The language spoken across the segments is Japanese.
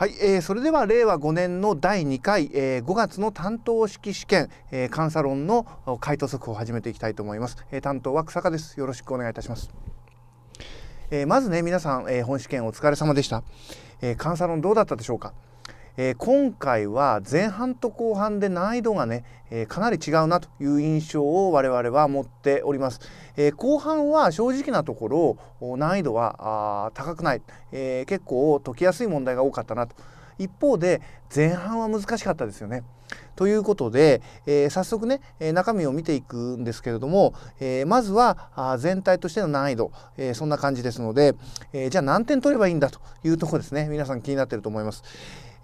はい、えー、それでは令和5年の第2回、えー、5月の担当式試験、えー、監査論の回答速報を始めていきたいと思います、えー、担当は草加ですよろしくお願いいたします、えー、まずね皆さん、えー、本試験お疲れ様でした、えー、監査論どうだったでしょうかえー、今回は前半と後半で難易度がね、えー、かなり違うなという印象を我々は持っております、えー、後半は正直なところ難易度は高くない、え結構解きやすい問題が多かったなと一方で前半は難しかったですよねということで、えー、早速ね、中身を見ていくんですけれども、えー、まずは全体としての難易度、えそんな感じですので、えじゃあ何点取ればいいんだというとこですね皆さん気になってると思います。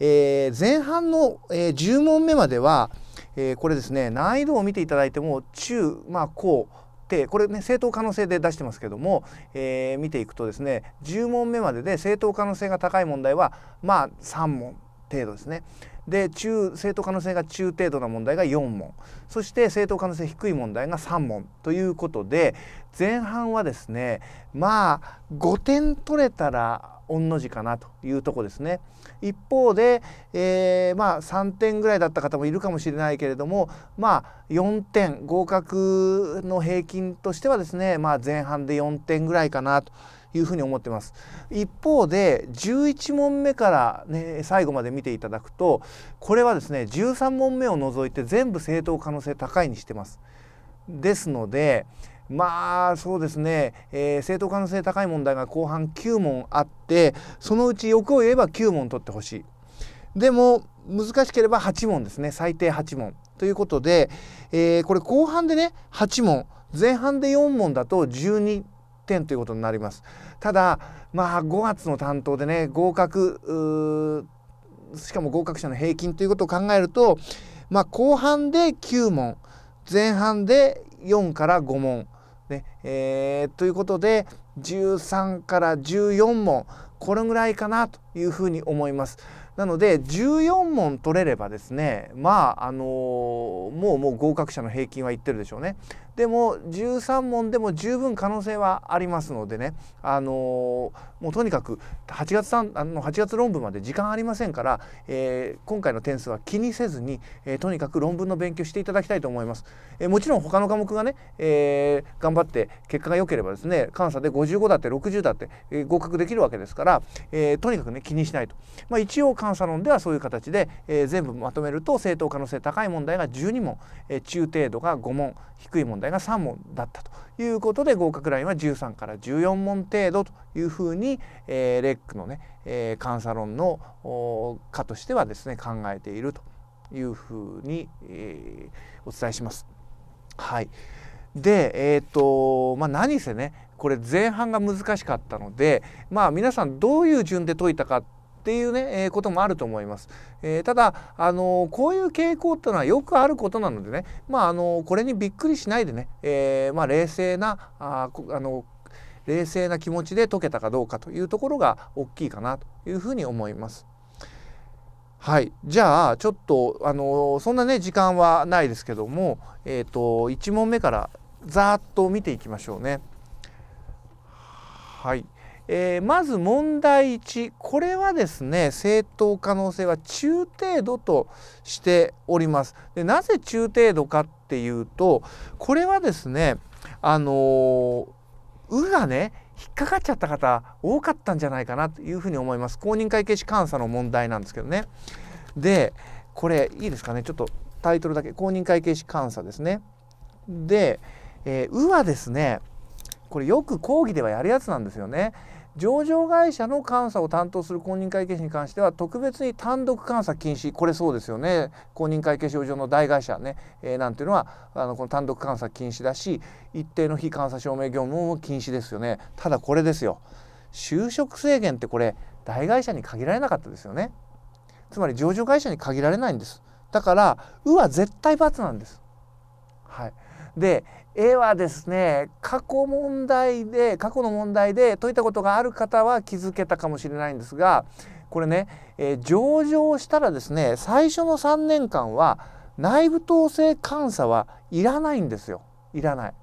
えー、前半の、えー、10問目までは、えー、これですね難易度を見ていただいても中まあ高っこれね正当可能性で出してますけども、えー、見ていくとですね10問目までで正当可能性が高い問題はまあ3問程度ですね。で中正当可能性が中程度な問題が4問そして正当可能性低い問題が3問ということで前半はですねまあ5点取れたら御の字かなというとこですね。一方で、えー、まあ3点ぐらいだった方もいるかもしれないけれどもまあ4点合格の平均としてはですね、まあ、前半で4点ぐらいかなと。いうふうに思ってます一方で11問目から、ね、最後まで見ていただくとこれはですね13問目を除いて全部正当可能性高いにしてます。ですので、まあそうですね、えー、正当可能性高い問題が後半9問あってそのうち欲を言えば9問取ってほしいでも難しければ8問ですね最低8問ということで、えー、これ後半でね8問前半で4問だと12点ということになりますただまあ5月の担当でね合格しかも合格者の平均ということを考えるとまあ後半で9問前半で4から5問ねえー、ということで13から14問これぐらいかなというふうに思います。なので14問取れればですねまああのー、もうもう合格者の平均はいってるでしょうね。でも13問でも十分可能性はありますのでね、あのー、もうとにかく8月あの8月論文まで時間ありませんから、えー、今回の点数は気にせずに、えー、とにかく論文の勉強していただきたいと思います。えもちろん他の科目がね、え頑張って結果が良ければですね監査で55だって60だって、え合格できるわけですから、えとにかくね気にしないと。まあ、一応監査論ではそういう形で、え全部まとめると正当可能性高い問題が12問、え中程度が5問低い問題題が3問だったということで合格ラインは13から14問程度というふうに、えー、レックのね、えー、監査論の課としてはですね考えているというふうに、えー、お伝えします。はいで、えーとまあ、何せねこれ前半が難しかったので、まあ、皆さんどういう順で解いたかっっていうね、えー、こともあると思います。えー、ただ、あのー、こういう傾向っていうのはよくあることなのでね、まあ、あのこれにびっくりしないでね、えまあ、冷静なああの冷静な気持ちで解けたかどうかというところが大きいかなというふうに思います。はい、じゃあちょっとあのそんなね時間はないですけども、えーと、と1問目からざーっと見ていきましょうね。はいえー、まず問題1これはですね正当可能性は中程度としておりますでなぜ中程度かっていうとこれはですねあのー、うがね引っかかっちゃった方多かったんじゃないかなというふうに思います公認会計士監査の問題なんですけどねでこれいいですかねちょっとタイトルだけ公認会計士監査ですねで、えー、うはですねこれよく講義ではやるやつなんですよね。上場会社の監査を担当する公認会計士に関しては特別に単独監査禁止これそうですよね公認会計士上の大会社ね、えー、なんていうのはあのこの単独監査禁止だし一定の非監査証明業務も禁止ですよねただこれですよ就職制限ってこれ大会社に限られなかったですよねつまり上場会社に限られないんですだから「う」は絶対罰なんです。はい、で、絵はですね過去問題で過去の問題で解いたことがある方は気づけたかもしれないんですがこれね、えー、上場したらですね最初の3年間は内部統制監査はいらないんですよいらない。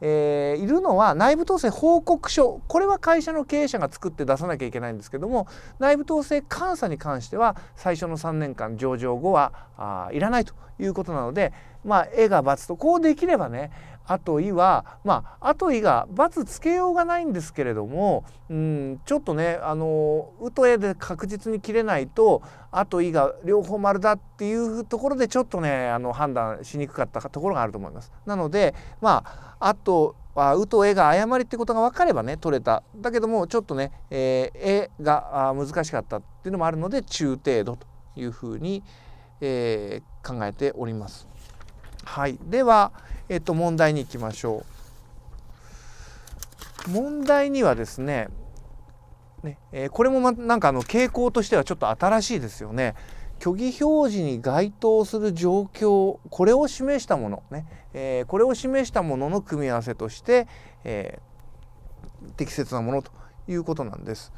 えー、いるのは内部統制報告書これは会社の経営者が作って出さなきゃいけないんですけども内部統制監査に関しては最初の3年間上場後はあいらないということなのでまあ、絵が×とこうできればねあといはまああといが罰つけようがないんですけれども、うん、ちょっとねあの「う」と「え」で確実に切れないとあといが両方丸だっていうところでちょっとねあの判断しにくかったところがあると思います。なのでまああとあうとえが誤りってことが分かればね取れただけどもちょっとねえー、えが難しかったっていうのもあるので中程度というふうに、えー、考えております。はい、では、えっと、問題に行きましょう。問題にはですねね、えー、これもまなんかあの傾向としてはちょっと新しいですよね。虚偽表示に該当する状況これを示したもの、ねえー、これを示したものの組み合わせとして、えー、適切なものということなんです。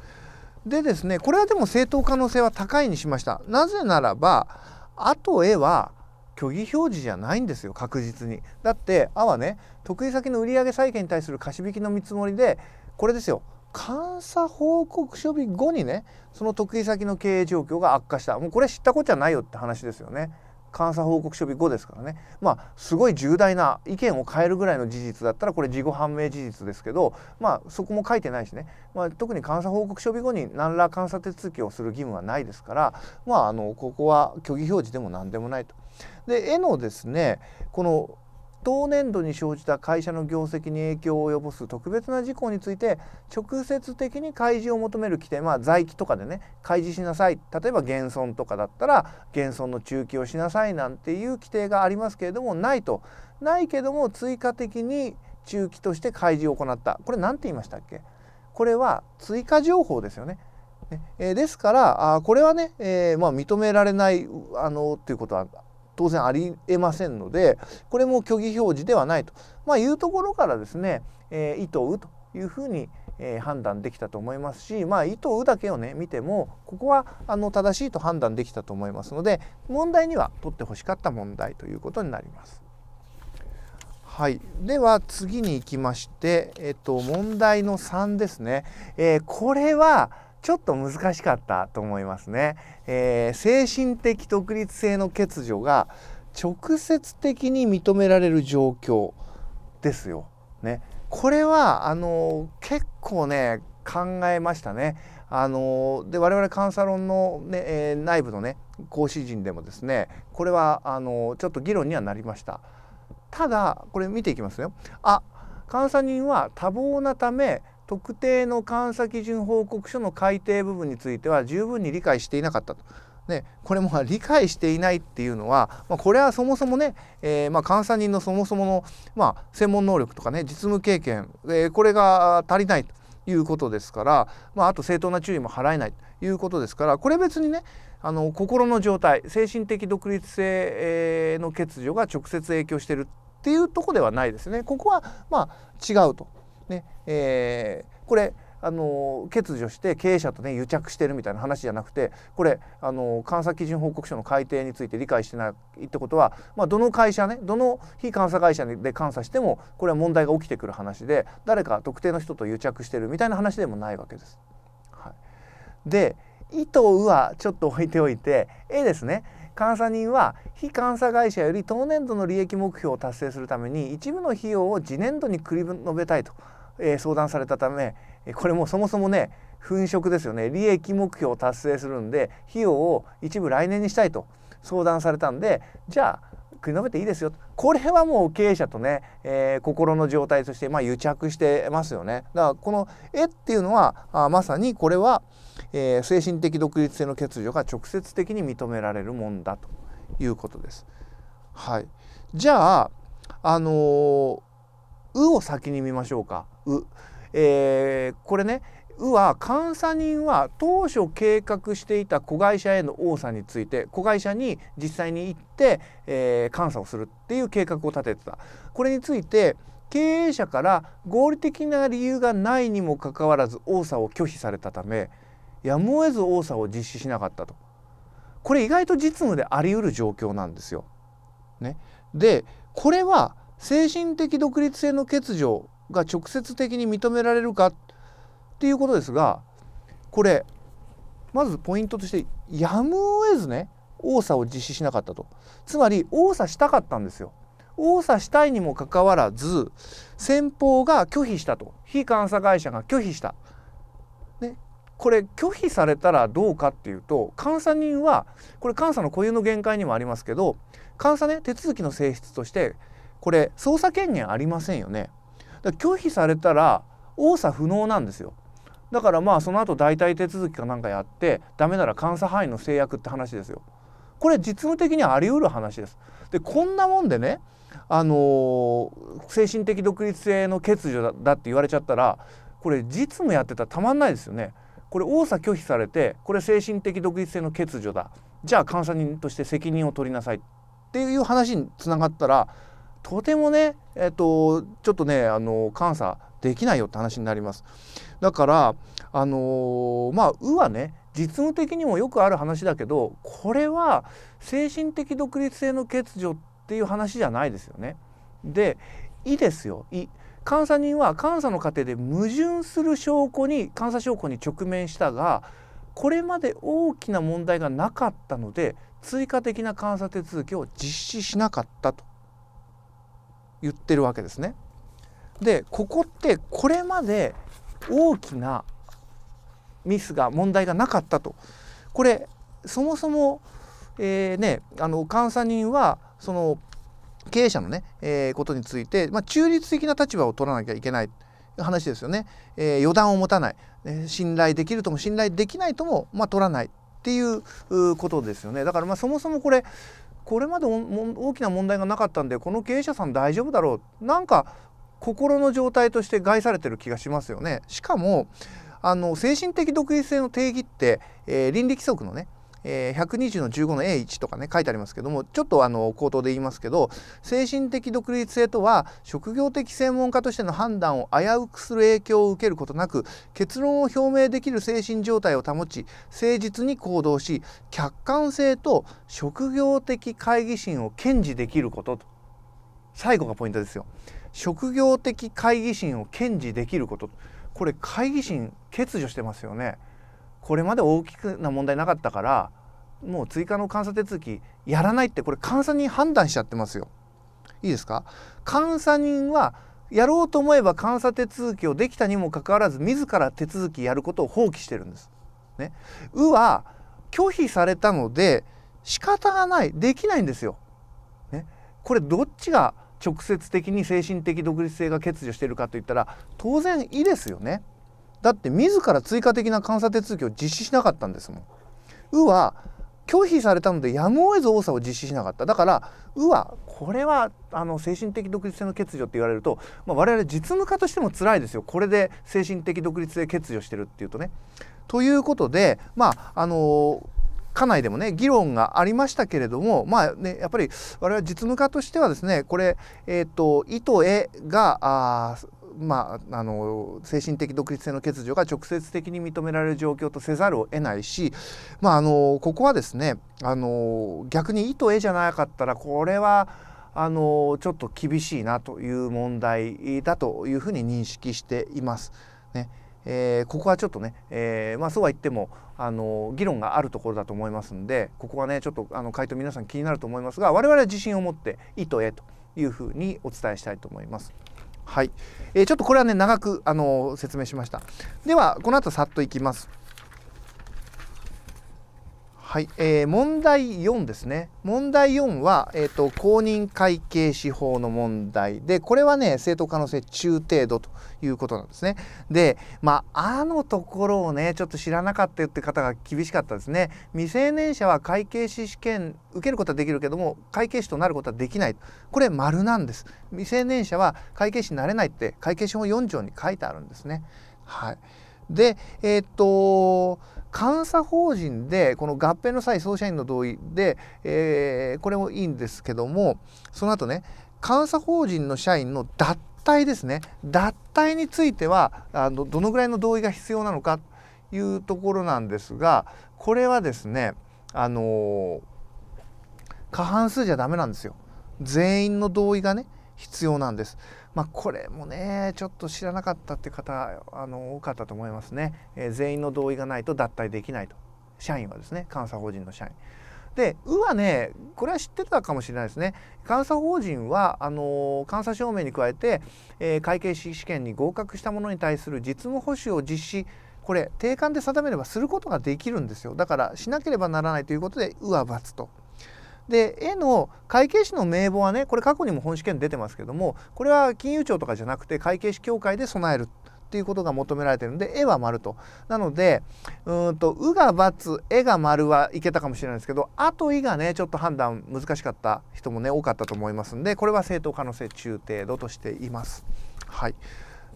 でですねこれはでも正当可能性は高いにしました。なぜならば後へは虚偽表示じゃないんですよ確実にだってあはね得意先の売上債権に対する貸引の見積もりでこれですよ監査報告書日後にねその得意先の経営状況が悪化したもうこれ知ったこっちゃないよって話ですよね監査報告書日後ですからねまあすごい重大な意見を変えるぐらいの事実だったらこれ事後判明事実ですけどまあそこも書いてないしね、まあ、特に監査報告書日後に何ら監査手続きをする義務はないですからまああのここは虚偽表示でも何でもないと。で絵のですねこの当年度に生じた会社の業績に影響を及ぼす特別な事項について直接的に開示を求める規定まあ在期とかでね開示しなさい例えば減損とかだったら減損の中期をしなさいなんていう規定がありますけれどもないとないけども追加的に中期として開示を行ったこれ何て言いましたっけこれは追加情報ですよね。えー、ですからあこれはね、えー、まあ、認められないあのということは当然ありえませんのでこれも虚偽表示ではないと、まあ、いうところからですね、えー、意図をうというふうに、えー、判断できたと思いますし、まあ、意図うだけをね見てもここはあの正しいと判断できたと思いますので問題には取ってほしかった問題ということになります。はい、では次に行きまして、えっと、問題の3ですね。えー、これはちょっと難しかったと思いますね。えー、精神的独立性の欠如が直接的に認められる状況ですよ。ね、これはあの結構ね考えましたね。あので我々監査論のね、ねえー、内部のね講師陣でもですねこれはあのちょっと議論にはなりました。ただこれ見ていきますよ。あ監査人は多忙なため特定の監査基準報告書の改定部分については十分に理解していなかったと。ね、これも理解していないっていうのは、まあ、これはそもそもね、えー、ま監査人のそもそもの、まあ、専門能力とかね実務経験、えー、これが足りないということですから、まあ、あと正当な注意も払えないということですからこれ別にねあの心の状態精神的独立性の欠如が直接影響してるっていうとこではないですね。ここはま違うとねえー、これあの欠如して経営者とね癒着してるみたいな話じゃなくてこれあの監査基準報告書の改定について理解してないってことは、まあ、どの会社ねどの非監査会社で監査してもこれは問題が起きてくる話で誰か特定の人と癒着してるみたいな話でもないわけです。はい、で「意」と「う」はちょっと置いておいて「え」ですね。監査人は非監査会社より当年度の利益目標を達成するために一部の費用を次年度に繰り延べたいとえ相談されたためこれもそもそもね粉飾ですよね利益目標を達成するんで費用を一部来年にしたいと相談されたんでじゃあ食い止めていいですよこれはもう経営者とね、えー、心の状態として、まあ、癒着してますよねだからこの絵っていうのはあまさにこれは、えー、精神的独立性の欠如が直接的に認められるもんだということです。はい、じゃああのー、うを先に見ましょうか。う、えー、これねうは監査人は当初計画していた子会社への多さについて子会社に実際に行って、えー、監査をするっていう計画を立ててたこれについて経営者から合理的な理由がないにもかかわらず多さを拒否されたためやむを得ず多さを実施しなかったとこれ意外と実務であり得る状況なんですよ。ね、でこれは精神的独立性の欠如が直接的に認められるかっていうことですがこれまずポイントとしてやむを得ずね王査を実施しなかったとつまり王査したかったんですよ王査したいにもかかわらず先方が拒否したと非監査会社が拒否した、ね、これ拒否されたらどうかっていうと監査人はこれ監査の固有の限界にもありますけど監査ね手続きの性質としてこれ捜査権限ありませんよねだ拒否されたら応査不能なんですよだからまあその後代替手続きかなんかやってダメなら監査範囲の制約って話ですよこれ実務的にあり得る話ですでこんなもんでねあのー、精神的独立性の欠如だって言われちゃったらこれ実務やってたらたまんないですよねこれ多さ拒否されてこれ精神的独立性の欠如だじゃあ監査人として責任を取りなさいっていう話につながったらとてもね、えっと、ちょっとねあの監査できないよって話になります。だからあのー、まあ「う」はね実務的にもよくある話だけどこれは精神的独立性の欠如っていう話じゃないですよね。で「い」ですよ「い」。監査人は監査の過程で矛盾する証拠に監査証拠に直面したがこれまで大きな問題がなかったので追加的な監査手続きを実施しなかったと言ってるわけですね。でここってこれまで大きなミスが問題がなかったとこれそもそも、えー、ね、あの監査人はその経営者のね、えー、ことについて、まあ、中立的な立場を取らなきゃいけない話ですよね、えー、予断を持たない、え信頼できるとも信頼できないとも、まあ、取らないっていうことですよねだからまあそもそもこれこれまで大きな問題がなかったんでこの経営者さん大丈夫だろうなんか心の状態として害されてる気がしますよね。しかもあの精神的独立性の定義って、えー、倫理規則のねえ120の15の A1 とかね書いてありますけどもちょっとあの口頭で言いますけど精神的独立性とは職業的専門家としての判断を危うくする影響を受けることなく結論を表明できる精神状態を保ち誠実に行動し客観性と職業的懐疑心を堅持できることと最後がポイントですよ。職業的懐疑心を堅持できることこれ懐疑心欠如してますよね。これまで大きくな問題なかったからもう追加の監査手続きやらないってこれ監査人判断しちゃってますよ。いいですか監査人はやろうと思えば監査手続きをできたにもかかわらず自ら手続きやることを放棄してるんです。ね、うは拒否されたので仕方がないできないんですよ。ね、これどっちが直接的に精神的独立性が欠如しているかといったら当然いいですよね。だって自ら追加的な監査手続きを実施しなかったんですもん。うは拒否されたのでやむを得ず多さを実施しなかっただからうはこれはあの精神的独立性の欠如って言われると、まあ、我々実務家としても辛いですよこれで精神的独立性欠如してるっていうとね。ということでまああの家内でもね議論がありましたけれどもまあねやっぱり我々実務家としてはですねこれ、えーと、と意図絵がまあ、あの精神的独立性の欠如が直接的に認められる状況とせざるを得ないし、まあ、あのここはですねあの逆に「意」と「絵」じゃなかったらこれはあのちょっと厳しいなという問題だというふうに認識しています。ねえー、ここはちょっとね、えー、まあ、そうは言ってもあの議論があるところだと思いますんでここはねちょっとあの回答皆さん気になると思いますが我々は自信を持って「意」図へというふうにお伝えしたいと思います。はい、えー、ちょっとこれはね長く、あの説明しましたではこの後さっといきますはい、えー、問題4ですね。問題4は、えっ、ー、と、公認会計士法の問題で、これはね、正当可能性中程度ということなんですね。で、まあ、あのところをね、ちょっと知らなかったよって方が厳しかったですね。未成年者は会計士試験受けることはできるけども、会計士となることはできない。これ、丸なんです。未成年者は会計士になれないって、会計士法4条に書いてあるんですね。はい。で、えっ、ー、と、監査法人でこの合併の際総社員の同意で、えー、これもいいんですけどもその後ね監査法人の社員の脱退ですね脱退についてはあのどのぐらいの同意が必要なのかというところなんですがこれはですねあの過半数じゃダメなんですよ。全員の同意がね必要なんです。まあ、これもねちょっと知らなかったって方あの多かったと思いますね、えー、全員の同意がないと脱退できないと社員はですね監査法人の社員。で「う」はねこれは知ってたかもしれないですね。監査法人はあの監査証明に加えて、えー、会計士試験に合格した者に対する実務保守を実施これ定款で定めればすることができるんですよだからしなければならないということで「う」は×とで絵の会計士の名簿はねこれ過去にも本試験出てますけどもこれは金融庁とかじゃなくて会計士協会で備えるっていうことが求められてるんで絵は丸と。なのでうんと「う」が×「絵」が丸はいけたかもしれないですけど「あ」と「い」がねちょっと判断難しかった人もね多かったと思いますんでこれは正当可能性中程度としています。はい、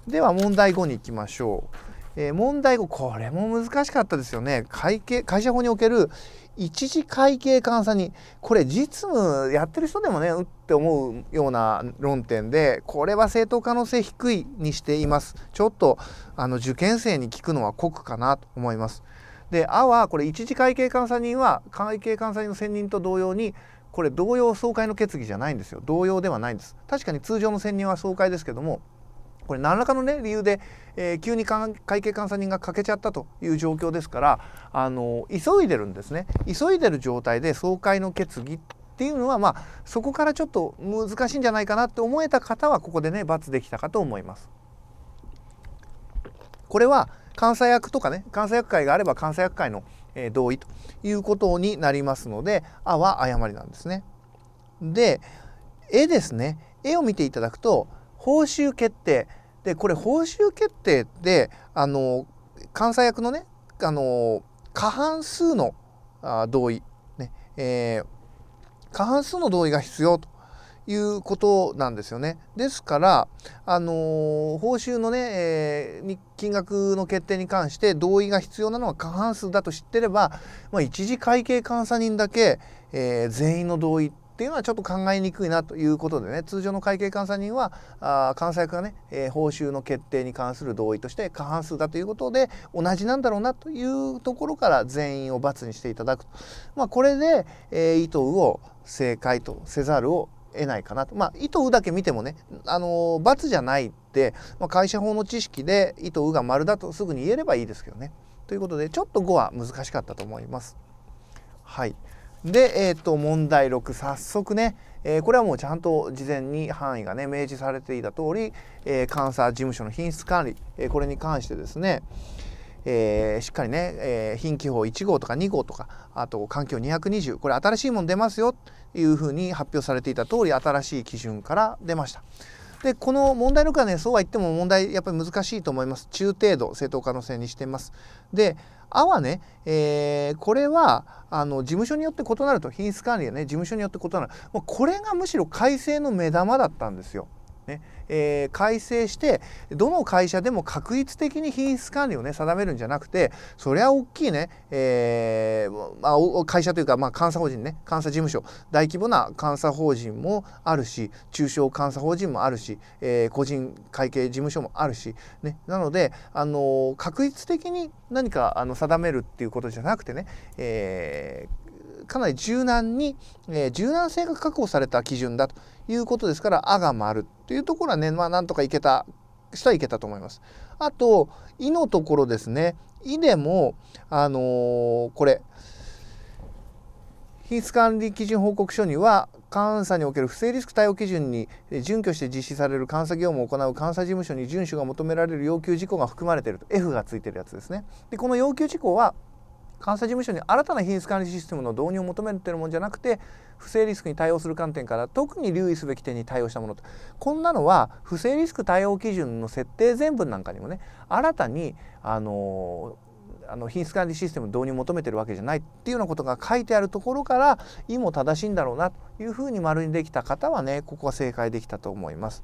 では問題5に行きましょう。えー、問題5これも難しかったですよね会計会社法における一次会計監査にこれ実務やってる人でもねうって思うような論点でこれは正当可能性低いにしていますちょっとあの受験生に聞くのは酷かなと思います。で「あ」はこれ一次会計監査人は会計監査人の選任と同様にこれ同様総会の決議じゃないんですよ同様ではないんです確かに通常の選任は総会ですけどもこれ何らかのね理由で、えー、急に会計監査人が欠けちゃったという状況ですからあの急いでるんですね急いでる状態で総会の決議っていうのはまあそこからちょっと難しいんじゃないかなって思えた方はここでね罰できたかと思います。これは監査役とかね監査役会があれば監査役会の、え同意ということになりますので「あ」は誤りなんですね。で「絵ですね。絵を見ていただくと報酬決定でこれ報酬決定ってあの監査役のねあの過半数の同意、ねえー、過半数の同意が必要ということなんですよね。ですから、あのー、報酬のね、えー、金額の決定に関して同意が必要なのは過半数だと知ってれば、まあ、一時会計監査人だけ、えー、全員の同意っていうのはちょっと考えにくいなということでね通常の会計監査人はあ監査役がね、えー、報酬の決定に関する同意として過半数だということで同じなんだろうなというところから全員を×にしていただくと、まあ、これで、えー、意図を正解とせざるを得ないかなと。まあ、意図だけ見てもね、あの罰じゃないって、まあ、会社法の知識で意図が丸だとすぐに言えればいいですけどね。ということで、ちょっと5は難しかったと思います。はい。で、えー、と問題6早速ね、えー、これはもうちゃんと事前に範囲がね明示されていた通り、えー、監査事務所の品質管理、えー、これに関してですね、えー、しっかりね、えー、品規法1号とか2号とかあと環境220これ新しいもの出ますよというふうに発表されていた通り新しい基準から出ました。でこの問題の句はねそうは言っても問題やっぱり難しいと思います中程度正当可能性にしていますで「あ」はね、えー、これはあの事務所によって異なると品質管理はね事務所によって異なるこれがむしろ改正の目玉だったんですよ。ねえー、改正してどの会社でも確率的に品質管理をね定めるんじゃなくてそりゃ大きいね、えーまあ、会社というか、まあ、監査法人ね監査事務所大規模な監査法人もあるし中小監査法人もあるし、えー、個人会計事務所もあるし、ね、なので、あの確率的に何かあの定めるっていうことじゃなくてね、えー、かなり柔軟に、えー、柔軟性が確保された基準だということですから「あ」が丸というところはねまあなんとかいけた人はいけたと思います。あと「い」のところですね「い」でもあのー、これ品質管理基準報告書には監査における不正リスク対応基準に準拠して実施される監査業務を行う監査事務所に遵守が求められる要求事項が含まれていると F がついてるやつですね。でこの要求事項は監査事務所に新たな品質管理システムの導入を求めるいものじゃなくて不正リスクに対応する観点から特に留意すべき点に対応したものとこんなのは不正リスク対応基準の設定全文なんかにもね新たにあのあの品質管理システム導入を求めてるわけじゃないっていうようなことが書いてあるところから「意も正しいんだろうなというふうに丸にできた方はねここは正解できたと思います。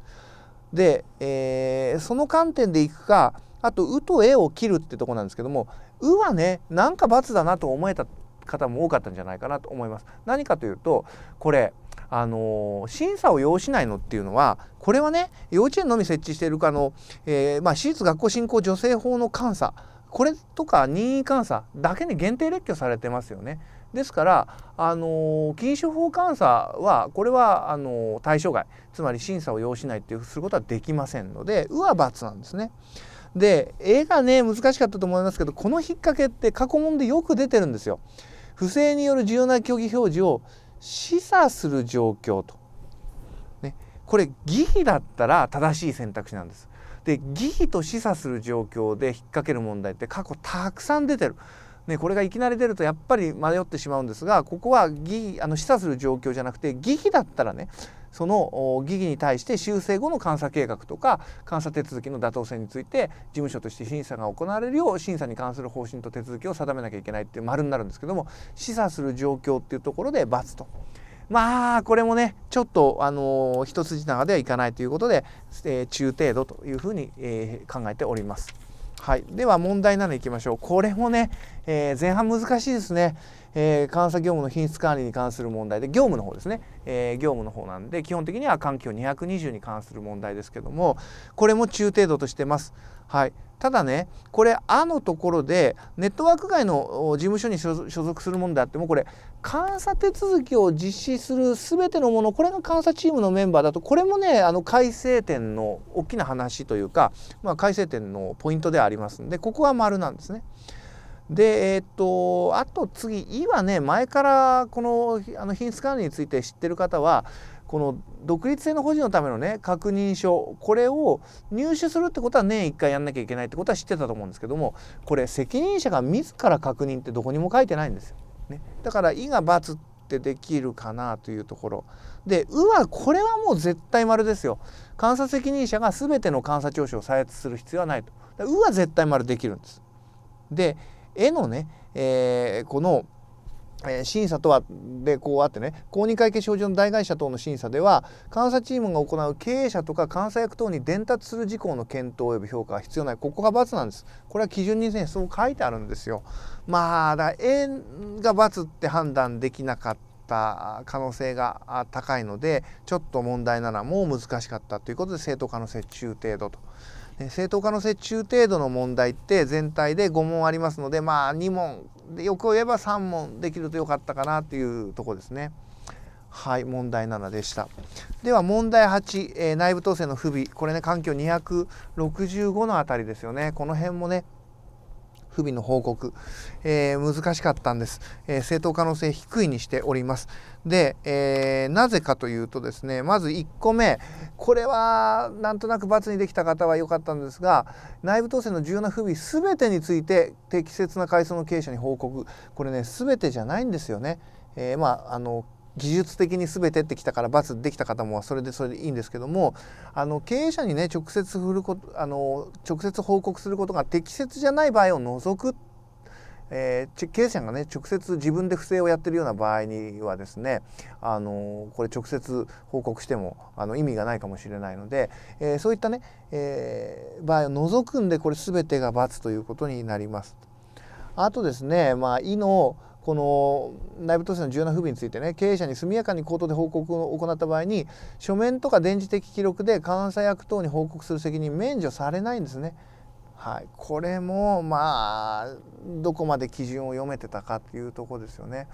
で、えー、その観点でいくかあと「う」と「え」を切るってとこなんですけども「う」はねなんか罰だなと思えた方も多かったんじゃないかなと思います。何かというとこれあの審査を要しないのっていうのはこれはね幼稚園のみ設置しているかの、えー、まあ、私立学校振興助成法の監査これとか任意監査だけに限定列挙されてますよね。ですから、あの禁酒法監査はこれはあの対象外つまり審査を要しないっていうすることはできませんので「う」は×なんですね。で絵がね難しかったと思いますけどこの引っ掛けって過去問でよく出てるんですよ。不正による重要な虚偽表示を示唆する状況と。ね、これ疑義だったら正しい選択肢なんです。で疑義と示唆する状況で引っ掛ける問題って過去たくさん出てる。ね、これがいきなり出るとやっぱり迷ってしまうんですがここは疑あの示唆する状況じゃなくて疑義だったらねその疑義に対して修正後の監査計画とか監査手続きの妥当性について事務所として審査が行われるよう審査に関する方針と手続きを定めなきゃいけないっていう丸になるんですけども示唆する状況っていうところで×と。まあこれもねちょっとあの一筋縄ではいかないということで、えー、中程度というふうに、えー、考えております。はい、では問題なのいきましょう。これもね、えー、前半難しいですね。えー、監査業務の品質管理に関する問題で業務の方ですね、えー、業務の方なんで基本的には環境220に関する問題ですけどもこれも中程度としてます。はいただねこれ「あ」のところでネットワーク外の事務所に所属するものであってもこれ監査手続きを実施する全てのものこれが監査チームのメンバーだとこれもねあの改正点の大きな話というか、まあ、改正点のポイントではありますんでここは丸なんですね。で、えっ、ー、と、あと次、いはね、前からこのあの品質管理について知ってる方は、この独立性の保持のためのね確認書これを入手するってことは年1回やんなきゃいけないってことは知ってたと思うんですけどもこれ責任者が自ら確認ってどこにも書いてないんですよ。ね、だから「い」が「×」ってできるかなというところで「う」はこれはもう絶対丸ですよ。監査責任者が全ての監査聴取を再発する必要はないと。「う」は絶対丸できるんです。で絵のね、えー、このえー、審査とはでこうあってね公認会計症状の代替者等の審査では監査チームが行う経営者とか監査役等に伝達する事項の検討及び評価が必要ないここが罰なんですこれは基準にねそう書いてあるんですよまあだから円が罰って判断できなかった可能性が高いのでちょっと問題ならもう難しかったということで正当化の折中程度と。正当化の中程度の問題って全体で5問ありますのでまあ2問でよく言えば3問できるとよかったかなというとこですね。はい問題7でしたでは問題8、えー、内部統制の不備これね環境265のあたりですよねこの辺もね不備の報告、えー、難しかったんです、えー、正当可能性低いにしておりますで、えー、なぜかというとですねまず1個目これはなんとなく罰にできた方は良かったんですが内部統制の重要な不備全てについて適切な階層の経営者に報告これね全てじゃないんですよね。えー、まああの技術的に全てってきたから罰できた方もそれでそれでいいんですけどもあの経営者にね直接振ることあの直接報告することが適切じゃない場合を除くっえー、経営者がね直接自分で不正をやってるような場合にはですね、あのこれ直接報告してもあの意味がないかもしれないので、えー、そういったね、えー、場合を除くんでこれ全てが罰ということになります。あとですね、まあ、意のこの内部統制の重要な不備についてね経営者に速やかに口頭で報告を行った場合に書面とか電磁的記録で監査役等に報告する責任免除されないんですね。はい、これもまあどこまで基準を読めてたかっていうとこですよね。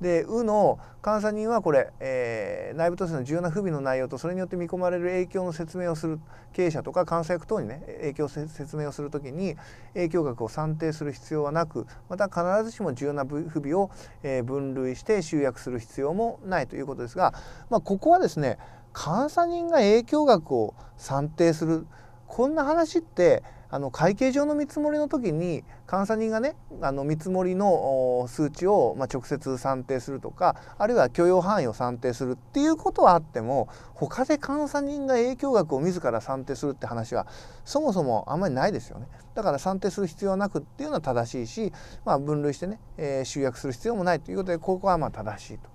で「う」の監査人はこれ、えー、内部統制の重要な不備の内容とそれによって見込まれる影響の説明をする経営者とか監査役等にね影響説明をする時に影響額を算定する必要はなくまた必ずしも重要な不備を、えー、分類して集約する必要もないということですが、まあ、ここはですね監査人が影響額を算定するこんな話ってあの会計上の見積もりの時に監査人がねあの見積もりの数値を、ま直接算定するとかあるいは許容範囲を算定するっていうことはあっても他で監査人が影響額を自ら算定するって話はそもそもあんまりないですよね。だから算定する必要はなくっていうのは正しいし、まあ、分類してね、えー、集約する必要もないということでここはま正しいと。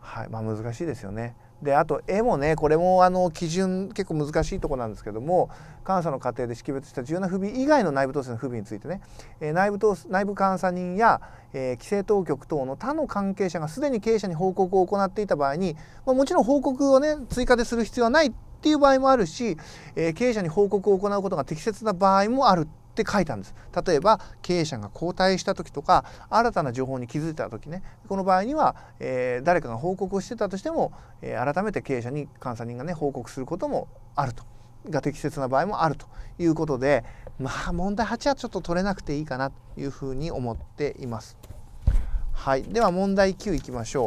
はいまあ、難しいですよね。であと絵もねこれもあの基準結構難しいとこなんですけども監査の過程で識別した重要な不備以外の内部統制の不備についてね、えー、内部統内部監査人や、えー、規制当局等の他の関係者がすでに経営者に報告を行っていた場合に、まあ、もちろん報告をね追加でする必要はないっていう場合もあるし、えー、経営者に報告を行うことが適切な場合もあるって書いたんです例えば経営者が交代した時とか新たな情報に気づいた時ねこの場合には、えー、誰かが報告をしてたとしても、えー、改めて経営者に監査人がね報告することもあるとが適切な場合もあるということでまあ問題8はちょっと取れなくていいかなというふうに思っています。はい、では問題9いきましょう。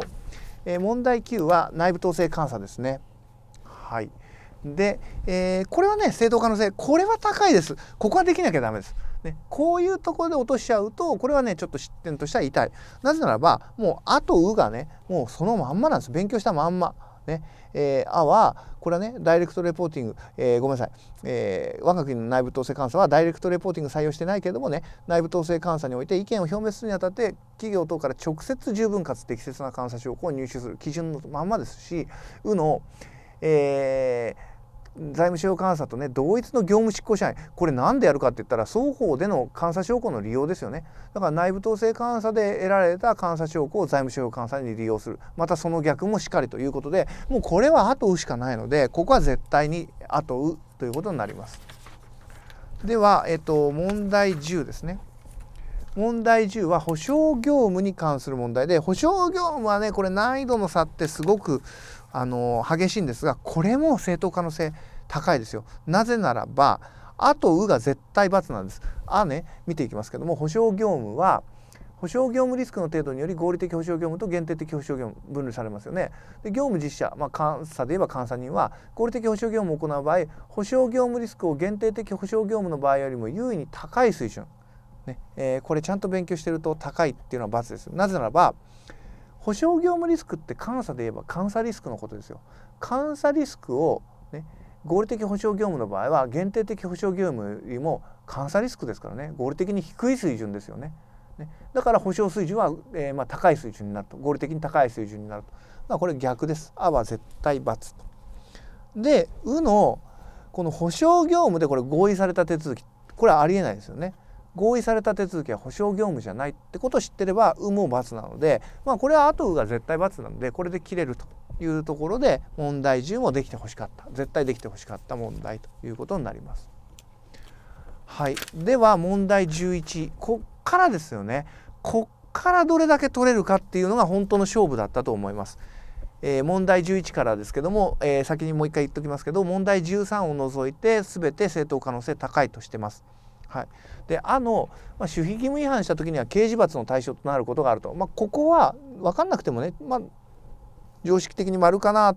えー、問題9は内部統制監査ですね。はい、で、えー、これはね正当化のせいこれは高いですここはできなきゃダメです。ね、こういうところで落としちゃうとこれはねちょっと失点としては痛いなぜならばもう「あ」と「う」がねもうそのまんまなんです勉強したまんま。ねえー、あはこれはねダイレクトレポーティング、えー、ごめんなさい、えー、我が国の内部統制監査はダイレクトレポーティング採用してないけれどもね内部統制監査において意見を表明するにあたって企業等から直接十分かつ適切な監査証拠を入手する基準のまんまですし「うの」えー財務省監査とね同一の業務執行者これ何でやるかって言ったら双方での監査証拠の利用ですよねだから内部統制監査で得られた監査証拠を財務省監査に利用するまたその逆もしかりということでもうこれは後追うしかないのでここは絶対に後をということになります。では、えっと、問題10ですね。問題10は保証業務に関する問題で保証業務はねこれ難易度の差ってすごくあの激しいんですがこれも正当可能性高いですよ。なぜならば「あ」と「う」が絶対罰なんです。「あ」ね見ていきますけども保証業務は保証業務リスクの程度により合理的保証業務と限定的保証業務分類されますよね。で業務実施まあ、監査で言えば監査人は合理的保証業務を行う場合保証業務リスクを限定的保証業務の場合よりも優位に高い水準、ねえー、これちゃんと勉強してると高いっていうのは罰です。なぜならば保証業務リスクって監査で言えば監査リスクのことですよ。監査リスクを、ね、合理的保証業務の場合は限定的保証業務よりも監査リスクですからね合理的に低い水準ですよね。ねだから保証水準は、えー、まあ、高い水準になると合理的に高い水準になると、まあ、これ逆です。あは絶対罰と。で「う」のこの保証業務でこれ合意された手続きこれはありえないですよね。合意された手続きは保証業務じゃないってことを知ってれば有無も罰なので、まあ、これは後が絶対罰なのでこれで切れるというところで問題10もできてほしかった絶対できてほしかった問題ということになります。はい、では問題11こっからですよねこっからどれだけ取れるかっていうのが本当の勝負だったと思います。えー、問題11からですけども、えー、先にもう一回言っときますけど問題13を除いて全て正当可能性高いとしてます。はい、であの、まあ、守秘義務違反した時には刑事罰の対象となることがあると、まあ、ここは分かんなくてもね、まあ、常識的に丸かな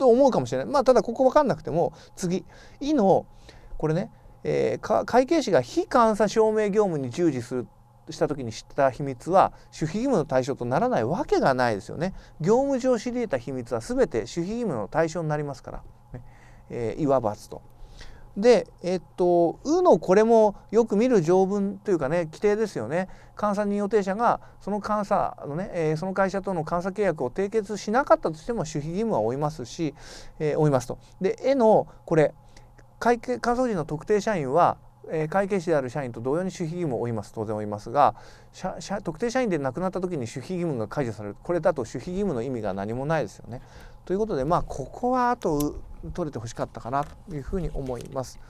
と思うかもしれない、まあ、ただここ分かんなくても次「い」のこれね、えー、会計士が非監査証明業務に従事するした時に知った秘密は守秘義務の対象とならないわけがないですよね。業務上知り得た秘密は全て守秘義務の対象になりますから、ねえー、いわばつと。でえっと「う」のこれもよく見る条文というかね規定ですよね監査人予定者がその監査のね、えー、その会社との監査契約を締結しなかったとしても守秘義務は負いますし、えー、負いますと。で「え」のこれ会計監査人の特定社員はえ会計士である社員と同様に守秘義務を負います当然負いますが特定社員で亡くなった時に守秘義務が解除されるこれだと守秘義務の意味が何もないですよね。ということでまあここはあと取れてほしかったかなというふうに思います。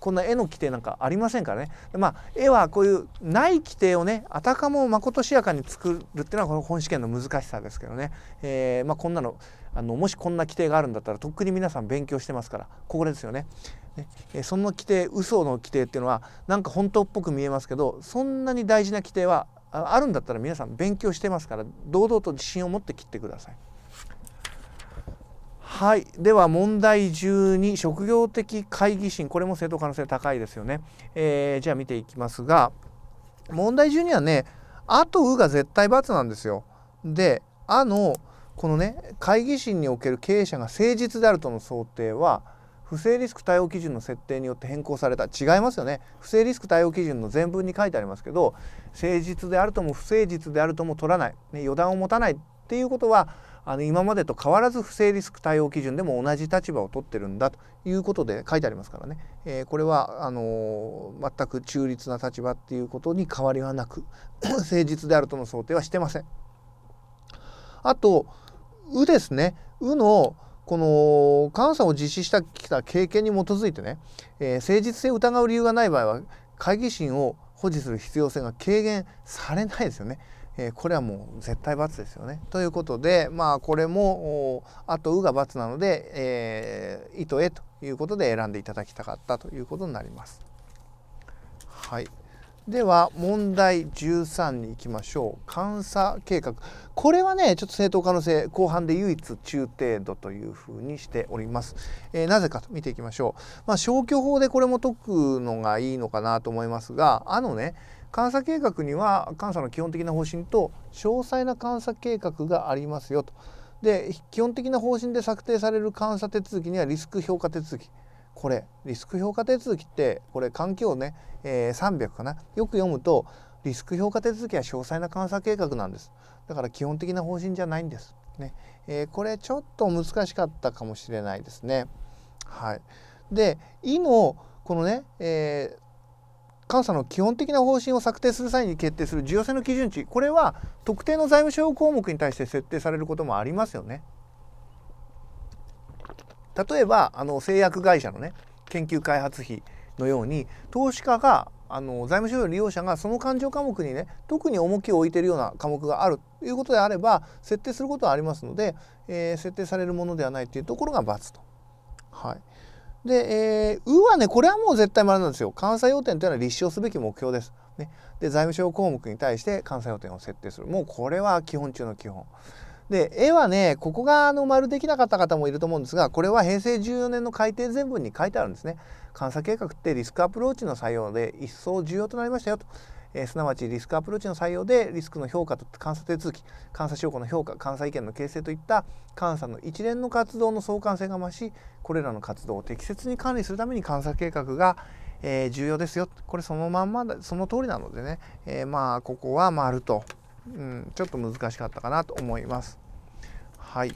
こんな絵の規定なんかありませんからね、まあ、絵はこういうない規定をねあたかもまことしやかに作るっていうのはこの本試験の難しさですけどね、えー、まあ、こんなのあのもしこんな規定があるんだったらとっくに皆さん勉強してますからここですよね。ねその規定嘘の規定っていうのはなんか本当っぽく見えますけどそんなに大事な規定はあるんだったら皆さん勉強してますから堂々と自信を持って切ってください。はい、では問題12職業的会議心これも正当可能性高いですよね、えー、じゃあ見ていきますが問題12はね「あ」と「う」が絶対×なんですよ。で「あ」のこのね会議心における経営者が誠実であるとの想定は不正リスク対応基準の設定によって変更された違いますよね不正リスク対応基準の全文に書いてありますけど誠実であるとも不誠実であるとも取らない、ね、予断を持たないっていうことはあの今までと変わらず不正リスク対応基準でも同じ立場を取ってるんだということで書いてありますからね、えー、これはあの全く中立な立場っていうことに変わりはなく 誠実であるとの想定はしてません。あと「う」ですね「う」のこの監査を実施した経験に基づいてね、えー、誠実性を疑う理由がない場合は会議審を保持する必要性が軽減されないですよね。えこれはもう絶対罰ですよね。ということでまあこれもあと「う」が罰なので「えー、糸へ」ということで選んでいただきたかったということになります。はい、では問題13に行きましょう監査計画これはねちょっと正当可能性後半で唯一中程度というふうにしております、えー、なぜかと見ていきましょうまあ、消去法でこれも解くのがいいのかなと思いますがあのね監査計画には監査の基本的な方針と詳細な監査計画がありますよと。で基本的な方針で策定される監査手続きにはリスク評価手続きこれリスク評価手続きってこれ環境ね、えー、300かなよく読むとリスク評価手続きは詳細な監査計画なんですだから基本的な方針じゃないんですね、えー、これちょっと難しかったかもしれないですねはいで「い」のこのね、えー監査の基本的な方針を策定する際に決定する重要性の基準値これは特定の財務省項目に対して設定されることもありますよね。例えばあの製薬会社のね研究開発費のように投資家があの財務省利用者がその勘定科目にね特に重きを置いているような科目があるということであれば設定することはありますので、えー、設定されるものではないというところが×と。はいで、えー、うはね、これはもう絶対丸なんですよ。監査要点というのは立証すべき目標です。ね、で、財務省項目に対して監査要点を設定する。もうこれは基本中の基本。で、絵はね、ここがあの丸できなかった方もいると思うんですが、これは平成14年の改定全文に書いてあるんですね。監査計画ってリスクアプローチの採用で一層重要となりましたよと。えー、すなわちリスクアプローチの採用でリスクの評価と監査手続き監査証拠の評価監査意見の形成といった監査の一連の活動の相関性が増しこれらの活動を適切に管理するために監査計画が、えー、重要ですよこれそのまんまその通りなのでね、えー、まあここは丸と、うん、ちょっと難しかったかなと思います。はい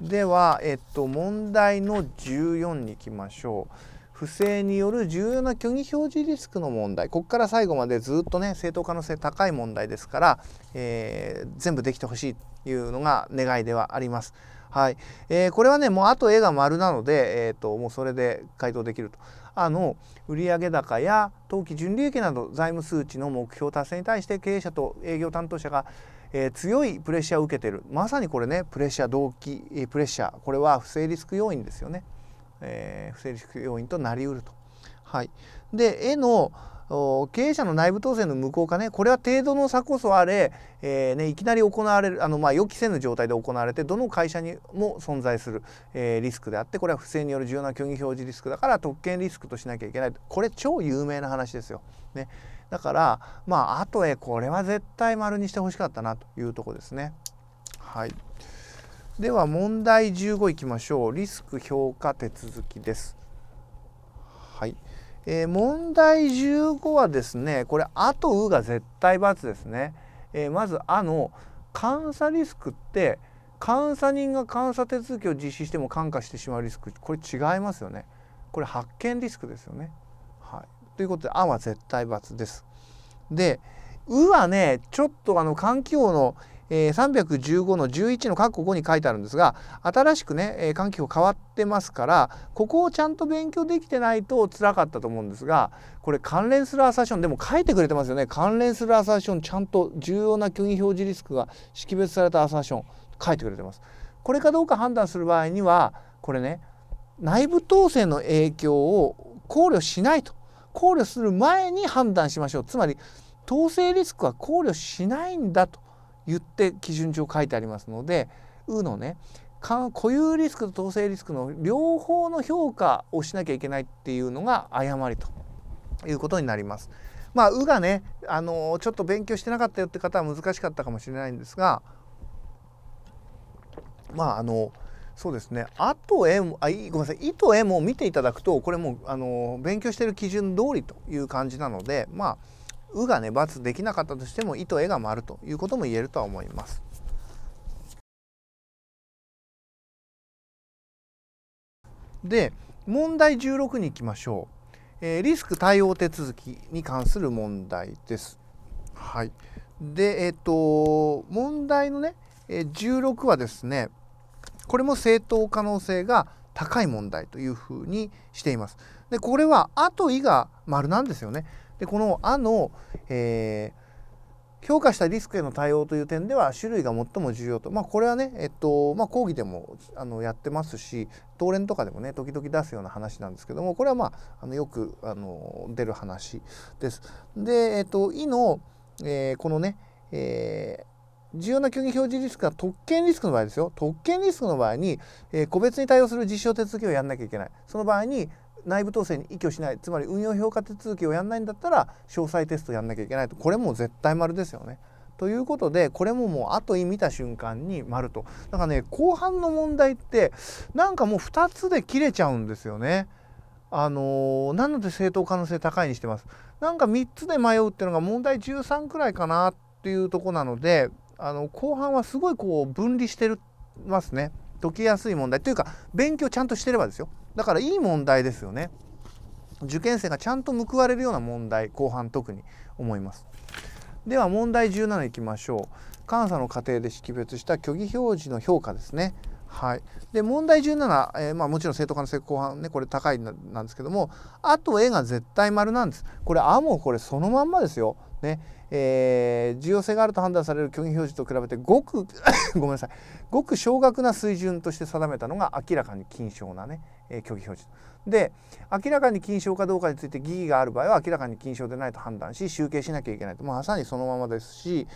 では、えっと、問題の14にいきましょう。不正による重要な虚偽表示リスクの問題ここから最後までずっとね正当可能性高い問題ですから、えー、全部できてほしいというのが願いではあります。はいえー、これはねもうあと絵が丸なので、えーと、もうそれで回答できると。あの売上高や当期純利益など財務数値の目標達成に対して経営者と営業担当者がえー、強いプレッシャーを受けてるまさにこれねプレッシャー動機、えー、プレッシャーこれは不正リスク要因ですよね。えー、不正要因となりうると。はい、で絵の経営者の内部統制の無効化ねこれは程度の差こそあれ、えーね、いきなり行われるあの、まあ、予期せぬ状態で行われてどの会社にも存在する、えー、リスクであってこれは不正による重要な虚偽表示リスクだから特権リスクとしなきゃいけないこれ超有名な話ですよ。ね、だからまあとへこれは絶対丸にしてほしかったなというとこですね。はいでは問題15いきましょうリスク評価手続きですはい、えー、問題15はですねこれ「あ」と「う」が絶対×ですね、えー、まず「あ」の監査リスクって監査人が監査手続きを実施しても感化してしまうリスクこれ違いますよねこれ発見リスクですよね、はい、ということで「あ」は絶対×ですで「う」はねちょっとあの環境の「315の11の括弧5に書いてあるんですが新しくね、換気法変わってますからここをちゃんと勉強できてないとつらかったと思うんですがこれ関連するアサーションでも書いてくれてますよね関連するアサーションちゃんと重要な虚偽表示リスクが識別されたアサーション書いてくれてます。これかどうか判断する場合にはこれね内部統制の影響を考慮しないと考慮する前に判断しましょうつまり統制リスクは考慮しないんだと言って基準値を書いてありますのでうのね固有リスクと統制リスクの両方の評価をしなきゃいけないっていうのが誤りということになります。まあ、うがね、あのちょっと勉強してなかったよって方は難しかったかもしれないんですがまああのそうですね「あ」と「え」あごめんなさい「い」と「え」も見ていただくとこれもあの勉強してる基準通りという感じなのでまあ「う」がね罰できなかったとしても「い」と「え」が丸ということも言えるとは思います。で問題16に行きましょう、えー、リスク対応手続きに関する問題です。はい、で、えっ、ー、と問題のね、えー、16はですねこれも正当可能性が高い問題というふうにしています。でこれは「あ」と「い」が丸なんですよね。でこの「あ」の、えー、評価したリスクへの対応という点では種類が最も重要と、まあ、これはね、えっとまあ、講義でもあのやってますし当連とかでもね時々出すような話なんですけどもこれは、まあ、あのよくあの出る話です。で、えっと、いの、えー、このね、えー重要な虚偽表示リスクは特権リスクの場合ですよ特権リスクの場合に、えー、個別に対応する実証手続きをやんなきゃいけないその場合に内部統制に依拠しないつまり運用評価手続きをやんないんだったら詳細テストやんなきゃいけないとこれも絶対丸ですよね。ということでこれももう後に見た瞬間に丸とだからね後半の問題ってなんかもう2つで切れちゃうんですよね。あのー、なので正当可能性高いにしてます。なんか3つで迷うっていうのが問題13くらいかなっていうとこなのであの後半はすごいこう分離してますね。解きやすい問題というか勉強ちゃんとしてればですよだからいい問題ですよね受験生がちゃんと報われるような問題後半特に思いますでは問題17いきましょう監査の過程で識別した虚偽表示の評価ですねはい、で問題17、えー、まあ、もちろん正当化の成功班ねこれ高いなんですけどもあと絵が絶対丸なんですこれあもこれそのまんまですよ。ねえー、重要性があると判断される虚偽表示と比べてごく ごめんなさいごく少額な水準として定めたのが明らかに金賞なね、えー、虚偽表示で明らかに金賞かどうかについて疑義がある場合は明らかに金賞でないと判断し集計しなきゃいけないとまさにそのままですし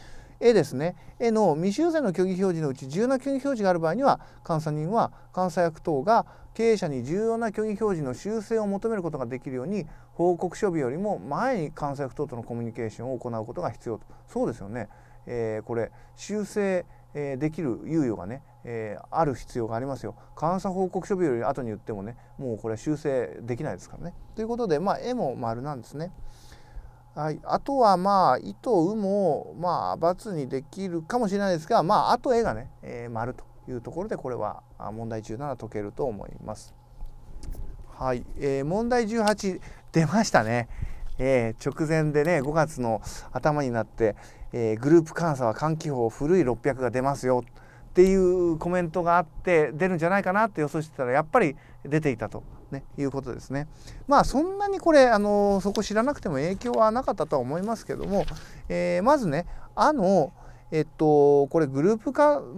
絵ですね絵の未修正の虚偽表示のうち重要な虚偽表示がある場合には監査人は監査役等が経営者に重要な虚偽表示の修正を求めることができるように報告書日よりも前に監査役等とのコミュニケーションを行うことが必要とそうですよね、えー、これ修正えできる猶予がね、えー、ある必要がありますよ。監査報告書日より後に言ってもねもうこれは修正できないですからね。ということで、まあ、絵も丸なんですね。はい、あとはまあ「い」と「う」もまあ×にできるかもしれないですがまあ「あ」と「え」がね、えー、丸というところでこれは問題17解けると思います。はい、えー、問題18出ましたね。えー、直前でね5月の頭になって、えー、グループ監査は換気法古い600が出ますよっていうコメントがあって出るんじゃないかなって予想してたらやっぱり出ていたとね、いうことですね。まあそんなにこれあのそこ知らなくても影響はなかったとは思いますけども、えー、まずねあのえっと、これグループ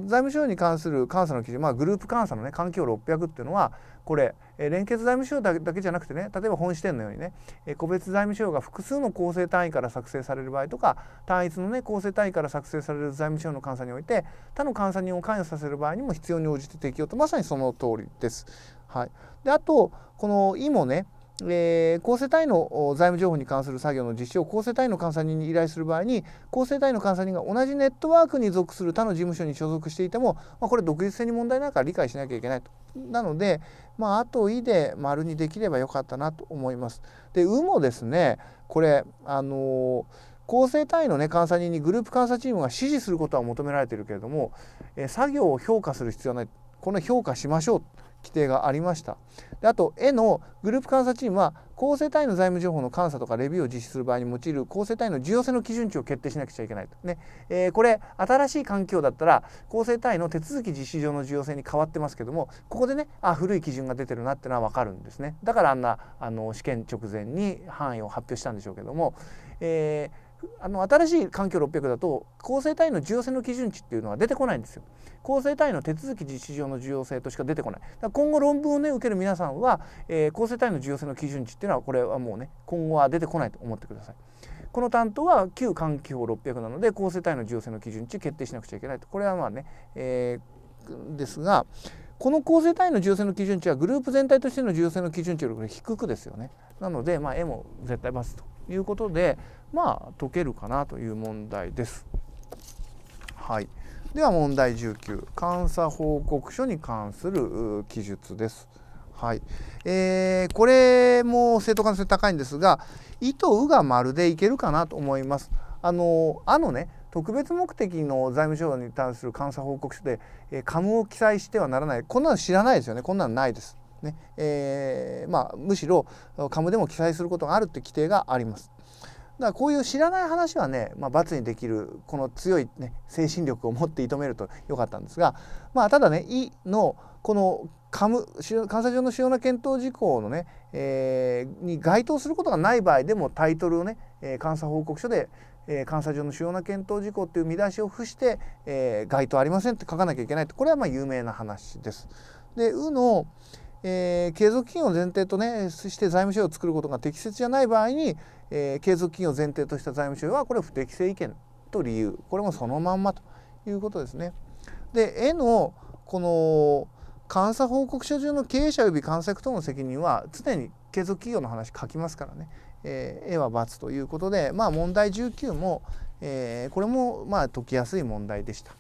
財務省に関する監査の基準、まあ、グループ監査のね環境600っていうのはこれ連結財務省だけじゃなくてね例えば本支店のようにね個別財務省が複数の構成単位から作成される場合とか単一のね構成単位から作成される財務省の監査において他の監査人を関与させる場合にも必要に応じて適用とまさにその通りです。はい、であとこの「い」もねえー、公正単位の財務情報に関する作業の実施を構成単位の監査人に依頼する場合に構成単位の監査人が同じネットワークに属する他の事務所に所属していても、まあ、これ独立性に問題ないから理解しなきゃいけないと。なので、まあ、あと「い」で丸にできればよかったなと思います。で「う」もですねこれあのー構成単位の、ね、監査人にグループ監査チームが指示することは求められているけれども、え作業を評価する必要はないこの評価しましょう規定がありましたであと絵のグループ監査チームは公正単位の財務情報の監査とかレビューを実施する場合に用いる構成単位の重要性の基準値を決定しなくちゃいけないと、ねえー、これ新しい環境だったら構成単位の手続き実施上の重要性に変わってますけどもここでねあ古い基準が出てるなってのは分かるんですねだからあんなあの試験直前に範囲を発表したんでしょうけども、えーあの新しい環境600だと構成単位の重要性の基準値っていうのは出てこないんですよ。構成単位の手続き実施上の重要性としか出てこない。だ今後論文をね受ける皆さんは、えー、構成単位の重要性の基準値っていうのはこれはもうね今後は出てこないと思ってください。この担当は旧環境法600なので構成単位の重要性の基準値決定しなくちゃいけないとこれはまあね、えー、ですがこの構成単位の重要性の基準値はグループ全体としての重要性の基準値より低くですよね。なので、まあ、絵も絶対バスということでまあ解けるかなという問題です。はい、では問題19監査報告書に関する記述です。はいえー、これも正当化性高いんですが「意図う」がまるでいけるかなと思います。あのあのね特別目的の財務省に対する監査報告書で、えー、カムを記載してはならないこんなの知らないですよねこんなのないです。ねえー、まあ、むしろカムでも記載することがあるってう規定があります。だからこういう知らない話はね、まあ、罰にできるこの強い、ね、精神力を持って射止めるとよかったんですが、まあ、ただね「い」のこのカム監査上の主要な検討事項のね、えー、に該当することがない場合でもタイトルをね、え監査報告書で、え監査上の主要な検討事項という見出しを付して、えー、該当ありませんって書かなきゃいけないとこれはまあ有名な話です。で「う」の「えー、継続金を前提とねして財務省を作ることが適切じゃない場合に、えー、継続金を前提とした財務省はこれは不適正意見と理由これもそのまんまということですね。で絵のこの監査報告書中の経営者及び監査役等の責任は常に継続企業の話書きますからね、えー、絵は×ということで、まあ、問題19も、えー、これもまあ解きやすい問題でした。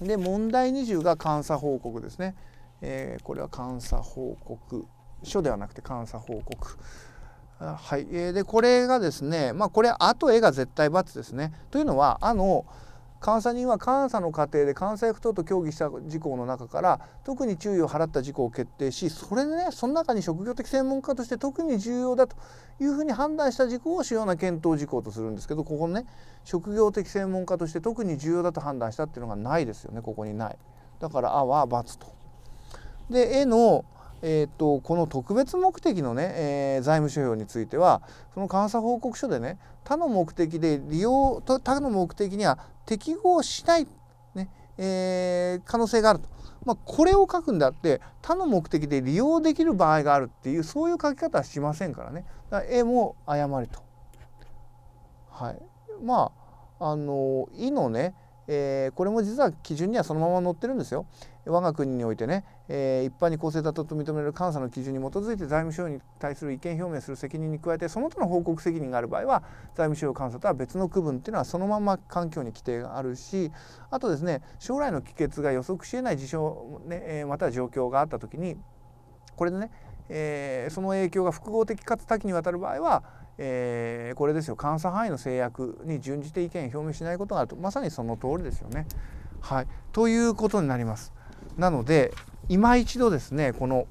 で問題20が監査報告ですね。えー、これは監査報告書ではなくて監査報告はい、えー、でこれがですねまあこれ「あと絵が絶対罰」ですね。というのはあの監査人は監査の過程で監査役等と協議した事項の中から特に注意を払った事項を決定しそれでねその中に職業的専門家として特に重要だというふうに判断した事項を主要な検討事項とするんですけどここのね職業的専門家として特に重要だと判断したっていうのがないですよねここにない。だから「あ」は「罰」と。で絵の、えーと、この特別目的のね、えー、財務諸表についてはその監査報告書でね他の目的で利用と他の目的には適合しない、ねえー、可能性があると、まあ、これを書くんだって他の目的で利用できる場合があるっていうそういう書き方はしませんからねだから絵も誤りと。はい、まああの「い」のね、えー、これも実は基準にはそのまま載ってるんですよ。我が国においてね、えー、一般に公正だったと認める監査の基準に基づいて財務省に対する意見表明する責任に加えてその他の報告責任がある場合は財務省監査とは別の区分っていうのはそのまま環境に規定があるしあとですね将来の帰結が予測しえない事象、ね、または状況があった時にこれでね、えー、その影響が複合的かつ多岐にわたる場合はえー、これですよ監査範囲の制約に準じて意見表明しないことがあるとまさにその通りですよね。はい、ということになります。なので今一度ですねこの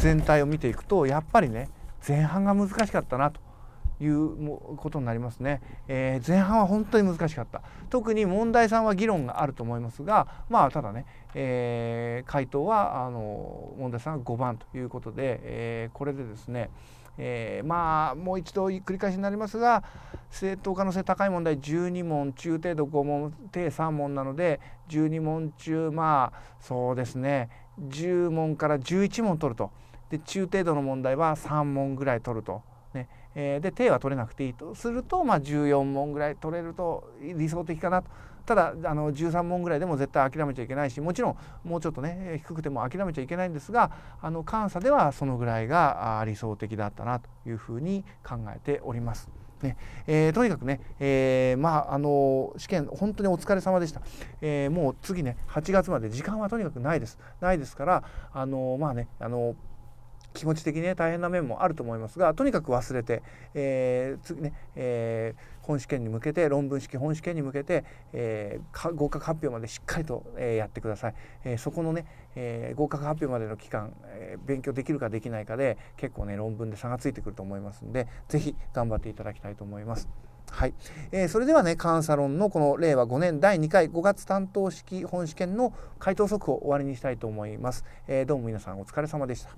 全体を見ていくとやっぱりね前半が難しかったなということになりますね、えー、前半は本当に難しかった特に問題さんは議論があると思いますがまあただねえー、回答はあの問題さんが5番ということで、えー、これでですね、えー、まあもう一度繰り返しになりますが正当可能性高い問題12問中程度5問定3問なので12問中まあそうですね10問から11問取るとで中程度の問題は3問ぐらい取ると。ねで定は取れなくていいとすると、まあ、14問ぐらい取れると理想的かなとただあの13問ぐらいでも絶対諦めちゃいけないしもちろんもうちょっとね低くても諦めちゃいけないんですがあの監査ではそのぐらいが理想的だったなというふうに考えております。ねえー、とにかくね、えー、まああの試験本当にお疲れ様でした、えー、もう次ね8月まで時間はとにかくないですないですからあのまあねあの気持ち的にね大変な面もあると思いますがとにかく忘れて、えー次ねえー本試験に向けて論文式本試験に向けて、えー、合格発表までしっかりと、えー、やってください、えー、そこのね、えー、合格発表までの期間、えー、勉強できるかできないかで結構ね論文で差がついてくると思いますので是非頑張っていただきたいと思います。はい、えー、それではねカンサのこの令和5年第2回5月担当式本試験の回答速報を終わりにしたいと思います、えー、どうも皆さんお疲れ様でした